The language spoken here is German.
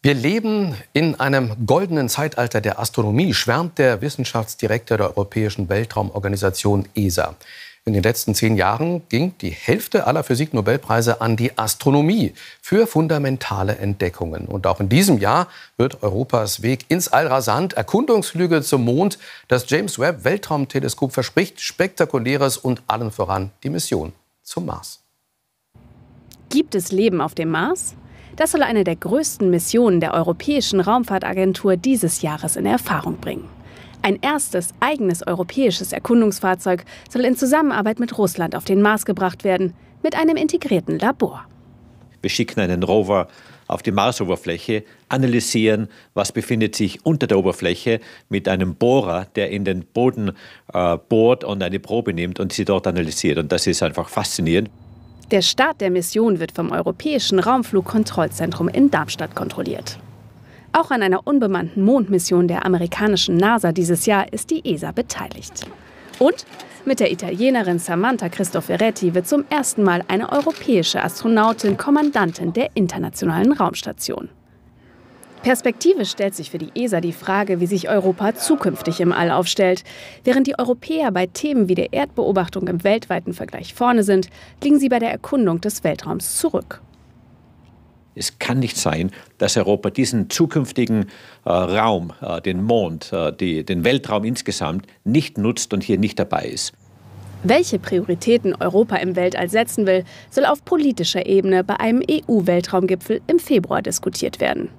Wir leben in einem goldenen Zeitalter der Astronomie, schwärmt der Wissenschaftsdirektor der Europäischen Weltraumorganisation ESA. In den letzten zehn Jahren ging die Hälfte aller Physik-Nobelpreise an die Astronomie für fundamentale Entdeckungen. Und auch in diesem Jahr wird Europas Weg ins All rasant. Erkundungsflüge zum Mond. Das James Webb Weltraumteleskop verspricht Spektakuläres und allen voran die Mission zum Mars. Gibt es Leben auf dem Mars? Das soll eine der größten Missionen der Europäischen Raumfahrtagentur dieses Jahres in Erfahrung bringen. Ein erstes eigenes europäisches Erkundungsfahrzeug soll in Zusammenarbeit mit Russland auf den Mars gebracht werden, mit einem integrierten Labor. Wir schicken einen Rover auf die Marsoberfläche, analysieren, was befindet sich unter der Oberfläche mit einem Bohrer, der in den Boden äh, bohrt und eine Probe nimmt und sie dort analysiert. Und das ist einfach faszinierend. Der Start der Mission wird vom Europäischen Raumflugkontrollzentrum in Darmstadt kontrolliert. Auch an einer unbemannten Mondmission der amerikanischen NASA dieses Jahr ist die ESA beteiligt. Und mit der Italienerin Samantha Cristoforetti wird zum ersten Mal eine europäische Astronautin Kommandantin der Internationalen Raumstation. Perspektive stellt sich für die ESA die Frage, wie sich Europa zukünftig im All aufstellt. Während die Europäer bei Themen wie der Erdbeobachtung im weltweiten Vergleich vorne sind, liegen sie bei der Erkundung des Weltraums zurück. Es kann nicht sein, dass Europa diesen zukünftigen äh, Raum, äh, den Mond, äh, die, den Weltraum insgesamt nicht nutzt und hier nicht dabei ist. Welche Prioritäten Europa im Weltall setzen will, soll auf politischer Ebene bei einem EU-Weltraumgipfel im Februar diskutiert werden.